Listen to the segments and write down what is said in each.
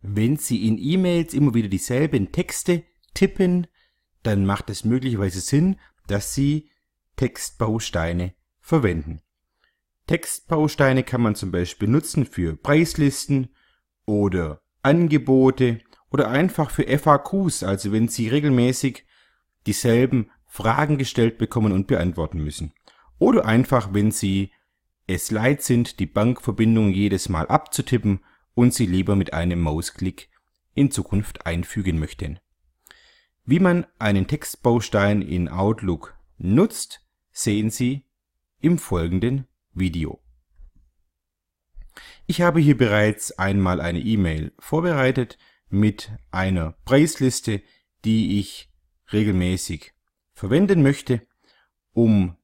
Wenn Sie in E-Mails immer wieder dieselben Texte tippen, dann macht es möglicherweise Sinn, dass Sie Textbausteine verwenden. Textbausteine kann man zum Beispiel nutzen für Preislisten oder Angebote oder einfach für FAQs, also wenn Sie regelmäßig dieselben Fragen gestellt bekommen und beantworten müssen. Oder einfach, wenn Sie es leid sind, die Bankverbindung jedes Mal abzutippen und sie lieber mit einem Mausklick in Zukunft einfügen möchten. Wie man einen Textbaustein in Outlook nutzt, sehen Sie im folgenden Video. Ich habe hier bereits einmal eine E-Mail vorbereitet mit einer Preisliste, die ich regelmäßig verwenden möchte, um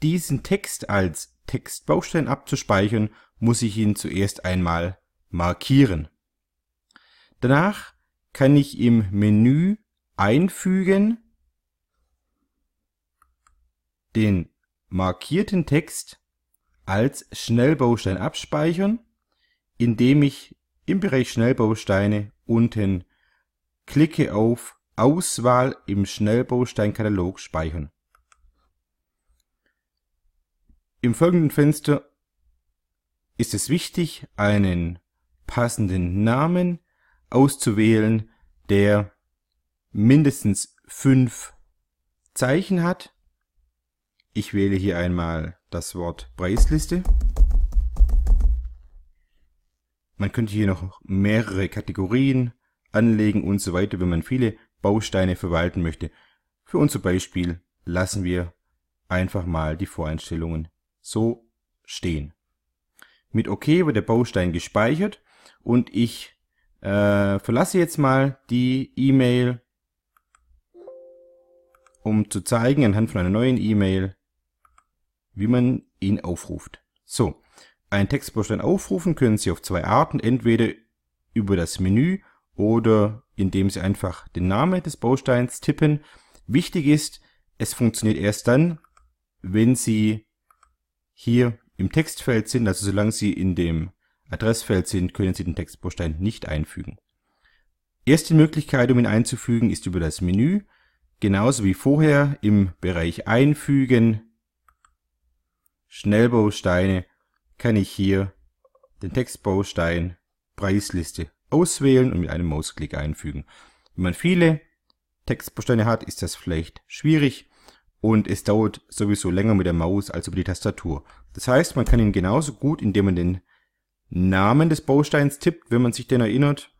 diesen Text als Textbaustein abzuspeichern, muss ich ihn zuerst einmal markieren. Danach kann ich im Menü Einfügen den markierten Text als Schnellbaustein abspeichern, indem ich im Bereich Schnellbausteine unten klicke auf Auswahl im Schnellbausteinkatalog speichern. Im folgenden Fenster ist es wichtig, einen passenden Namen auszuwählen, der mindestens fünf Zeichen hat. Ich wähle hier einmal das Wort Preisliste. Man könnte hier noch mehrere Kategorien anlegen und so weiter, wenn man viele Bausteine verwalten möchte. Für unser Beispiel lassen wir einfach mal die Voreinstellungen so stehen. Mit OK wird der Baustein gespeichert und ich äh, verlasse jetzt mal die E-Mail, um zu zeigen, anhand von einer neuen E-Mail, wie man ihn aufruft. So, einen Textbaustein aufrufen können Sie auf zwei Arten, entweder über das Menü oder indem Sie einfach den Namen des Bausteins tippen. Wichtig ist, es funktioniert erst dann, wenn Sie hier im Textfeld sind, also solange Sie in dem Adressfeld sind, können Sie den Textbaustein nicht einfügen. Erste Möglichkeit, um ihn einzufügen, ist über das Menü, genauso wie vorher im Bereich Einfügen Schnellbausteine kann ich hier den Textbaustein Preisliste auswählen und mit einem Mausklick einfügen. Wenn man viele Textbausteine hat, ist das vielleicht schwierig und es dauert sowieso länger mit der Maus als über die Tastatur. Das heißt, man kann ihn genauso gut, indem man den Namen des Bausteins tippt, wenn man sich denn erinnert.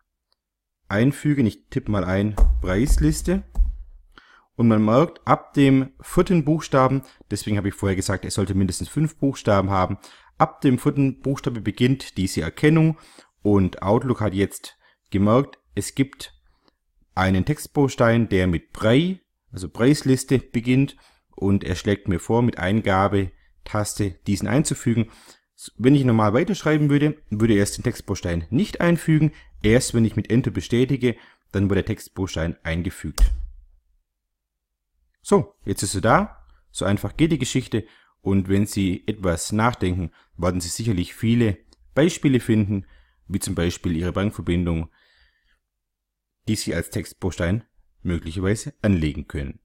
Einfügen, ich tippe mal ein, Preisliste. Und man merkt, ab dem vierten Buchstaben, deswegen habe ich vorher gesagt, es sollte mindestens fünf Buchstaben haben, ab dem vierten Buchstabe beginnt diese Erkennung und Outlook hat jetzt gemerkt, es gibt einen Textbaustein, der mit Prei, also Preisliste beginnt und er schlägt mir vor, mit Eingabe Taste diesen einzufügen. Wenn ich normal weiterschreiben würde, würde erst den Textbaustein nicht einfügen. Erst wenn ich mit Enter bestätige, dann wird der Textbaustein eingefügt. So, jetzt ist er da. So einfach geht die Geschichte. Und wenn Sie etwas nachdenken, werden Sie sicherlich viele Beispiele finden, wie zum Beispiel Ihre Bankverbindung, die Sie als Textbaustein möglicherweise anlegen können.